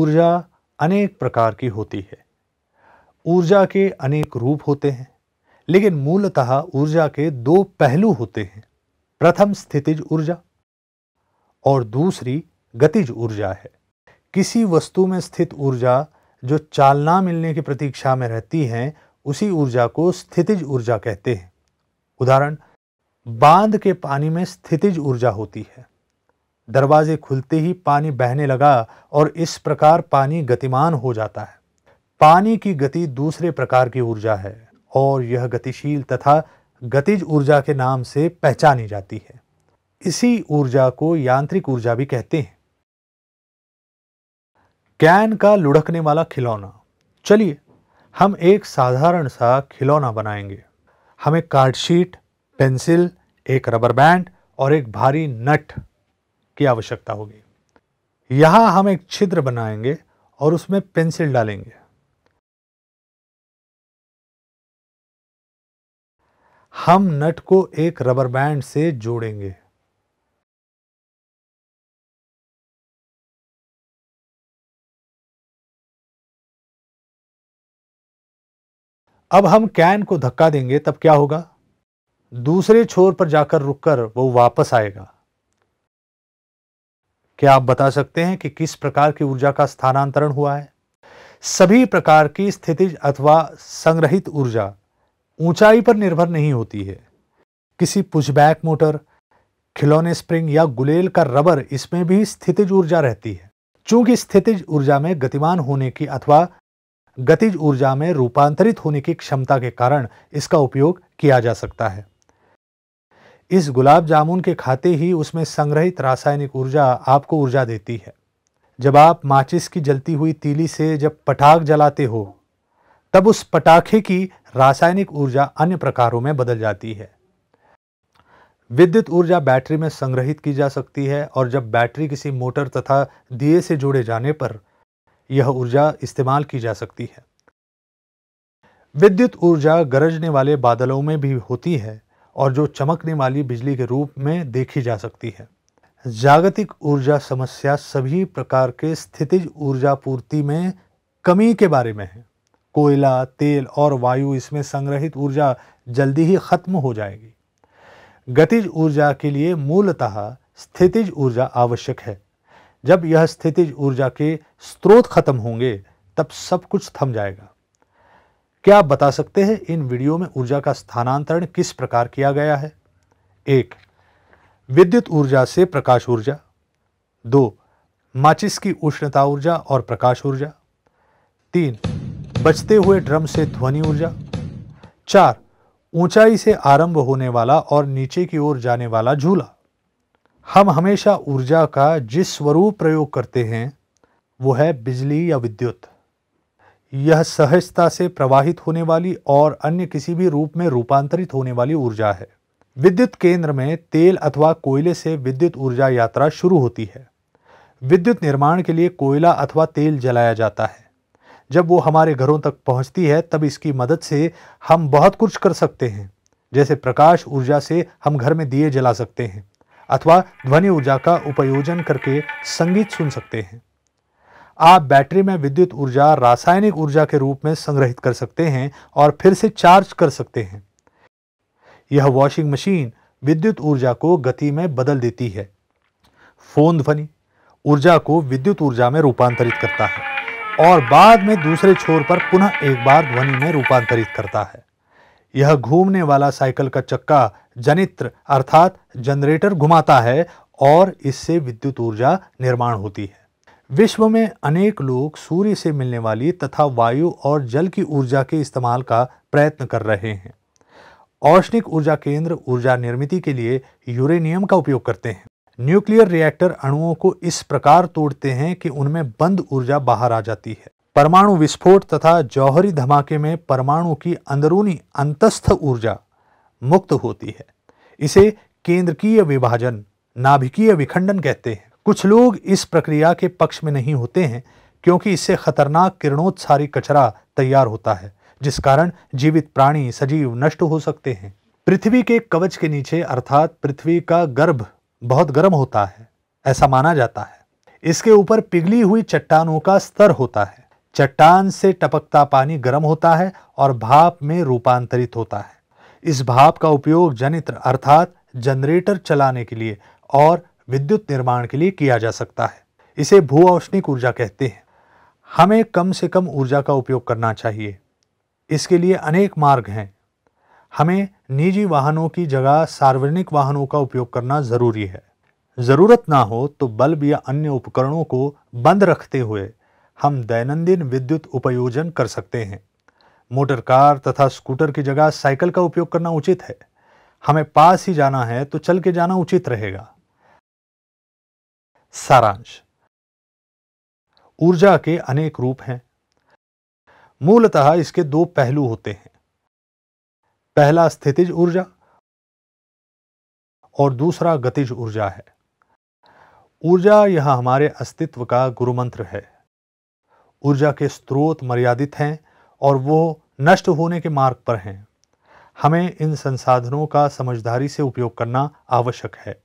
ऊर्जा अनेक प्रकार की होती है ऊर्जा के अनेक रूप होते हैं लेकिन मूलतः ऊर्जा के दो पहलू होते हैं प्रथम स्थितिज ऊर्जा और दूसरी गतिज ऊर्जा है किसी वस्तु में स्थित ऊर्जा जो चालना मिलने की प्रतीक्षा में रहती है उसी ऊर्जा को स्थितिज ऊर्जा कहते हैं उदाहरण बांध के पानी में स्थितिज ऊर्जा होती है दरवाजे खुलते ही पानी बहने लगा और इस प्रकार पानी गतिमान हो जाता है पानी की गति दूसरे प्रकार की ऊर्जा है और यह गतिशील तथा गतिज ऊर्जा के नाम से पहचानी जाती है इसी ऊर्जा को यांत्रिक ऊर्जा भी कहते हैं कैन का लुढ़कने वाला खिलौना चलिए हम एक साधारण सा खिलौना बनाएंगे हमें कार्डशीट पेंसिल एक रबर बैंड और एक भारी नट की आवश्यकता होगी यहां हम एक छिद्र बनाएंगे और उसमें पेंसिल डालेंगे हम नट को एक रबर बैंड से जोड़ेंगे अब हम कैन को धक्का देंगे तब क्या होगा दूसरे छोर पर जाकर रुककर वो वापस आएगा क्या आप बता सकते हैं कि किस प्रकार की ऊर्जा का स्थानांतरण हुआ है सभी प्रकार की स्थितिज अथवा संग्रहित ऊर्जा ऊंचाई पर निर्भर नहीं होती है किसी पुशबैक मोटर खिलौने स्प्रिंग या गुलेल का रबर इसमें भी स्थितिज ऊर्जा रहती है चूंकि स्थितिज ऊर्जा में गतिमान होने की अथवा गतिज ऊर्जा में रूपांतरित होने की क्षमता के कारण इसका उपयोग किया जा सकता है इस गुलाब जामुन के खाते ही उसमें संग्रहित रासायनिक ऊर्जा आपको ऊर्जा देती है जब आप माचिस की जलती हुई तीली से जब पटाख जलाते हो तब उस पटाखे की रासायनिक ऊर्जा अन्य प्रकारों में बदल जाती है विद्युत ऊर्जा बैटरी में संग्रहित की जा सकती है और जब बैटरी किसी मोटर तथा दिए से जोड़े जाने पर यह ऊर्जा इस्तेमाल की जा सकती है विद्युत ऊर्जा गरजने वाले बादलों में भी होती है और जो चमकने वाली बिजली के रूप में देखी जा सकती है जागतिक ऊर्जा समस्या सभी प्रकार के स्थितिज ऊर्जा पूर्ति में कमी के बारे में है कोयला तेल और वायु इसमें संग्रहित ऊर्जा जल्दी ही खत्म हो जाएगी गतिज ऊर्जा के लिए मूलतः स्थितिज ऊर्जा आवश्यक है जब यह स्थितिज ऊर्जा के स्रोत खत्म होंगे तब सब कुछ थम जाएगा क्या आप बता सकते हैं इन वीडियो में ऊर्जा का स्थानांतरण किस प्रकार किया गया है एक विद्युत ऊर्जा से प्रकाश ऊर्जा दो माचिस की उष्णता ऊर्जा और प्रकाश ऊर्जा तीन बचते हुए ड्रम से ध्वनि ऊर्जा चार ऊंचाई से आरंभ होने वाला और नीचे की ओर जाने वाला झूला हम हमेशा ऊर्जा का जिस स्वरूप प्रयोग करते हैं वो है बिजली या विद्युत यह सहजता से प्रवाहित होने वाली और अन्य किसी भी रूप में रूपांतरित होने वाली ऊर्जा है विद्युत केंद्र में तेल अथवा कोयले से विद्युत ऊर्जा यात्रा शुरू होती है विद्युत निर्माण के लिए कोयला अथवा तेल जलाया जाता है जब वो हमारे घरों तक पहुंचती है तब इसकी मदद से हम बहुत कुछ कर सकते हैं जैसे प्रकाश ऊर्जा से हम घर में दिए जला सकते हैं अथवा ध्वनि ऊर्जा का उपयोजन करके संगीत सुन सकते हैं आप बैटरी में विद्युत ऊर्जा रासायनिक ऊर्जा के रूप में संग्रहित कर सकते हैं और फिर से चार्ज कर सकते हैं यह वॉशिंग मशीन विद्युत ऊर्जा को गति में बदल देती है फोन ध्वनि ऊर्जा को विद्युत ऊर्जा में रूपांतरित करता है और बाद में दूसरे छोर पर पुनः एक बार ध्वनि में रूपांतरित करता है यह घूमने वाला साइकिल का चक्का जनित्र अर्थात जनरेटर घुमाता है और इससे विद्युत ऊर्जा निर्माण होती है विश्व में अनेक लोग सूर्य से मिलने वाली तथा वायु और जल की ऊर्जा के इस्तेमाल का प्रयत्न कर रहे हैं औष्णिक ऊर्जा केंद्र ऊर्जा निर्मित के लिए यूरेनियम का उपयोग करते हैं न्यूक्लियर रिएक्टर अणुओं को इस प्रकार तोड़ते हैं कि उनमें बंद ऊर्जा बाहर आ जाती है परमाणु विस्फोट तथा जौहरी धमाके में परमाणु की अंदरूनी अंतस्थ ऊर्जा मुक्त होती है इसे केंद्रकीय विभाजन नाभिकीय विखंडन कहते हैं कुछ लोग इस प्रक्रिया के पक्ष में नहीं होते हैं क्योंकि इससे खतरनाक किरणोत्सारी कचरा तैयार होता है जिस कारण जीवित प्राणी सजीव नष्ट हो सकते हैं पृथ्वी के कवच के नीचे अर्थात पृथ्वी का गर्भ बहुत गर्म होता है ऐसा माना जाता है इसके ऊपर पिघली हुई चट्टानों का स्तर होता है चट्टान से टपकता पानी गर्म होता है और भाप में रूपांतरित होता है इस भाप का उपयोग जनित्र अर्थात जनरेटर चलाने के लिए और विद्युत निर्माण के लिए किया जा सकता है इसे भू औष्णिक ऊर्जा कहते हैं हमें कम से कम ऊर्जा का उपयोग करना चाहिए इसके लिए अनेक मार्ग हैं हमें निजी वाहनों की जगह सार्वजनिक वाहनों का उपयोग करना ज़रूरी है ज़रूरत ना हो तो बल्ब या अन्य उपकरणों को बंद रखते हुए हम दैनंदिन विद्युत उपयोजन कर सकते हैं मोटर कार तथा स्कूटर की जगह साइकिल का उपयोग करना उचित है हमें पास ही जाना है तो चल के जाना उचित रहेगा सारांश ऊर्जा के अनेक रूप हैं मूलतः इसके दो पहलू होते हैं पहला स्थितिज ऊर्जा और दूसरा गतिज ऊर्जा है ऊर्जा यह हमारे अस्तित्व का गुरुमंत्र है ऊर्जा के स्रोत मर्यादित हैं और वो नष्ट होने के मार्ग पर हैं हमें इन संसाधनों का समझदारी से उपयोग करना आवश्यक है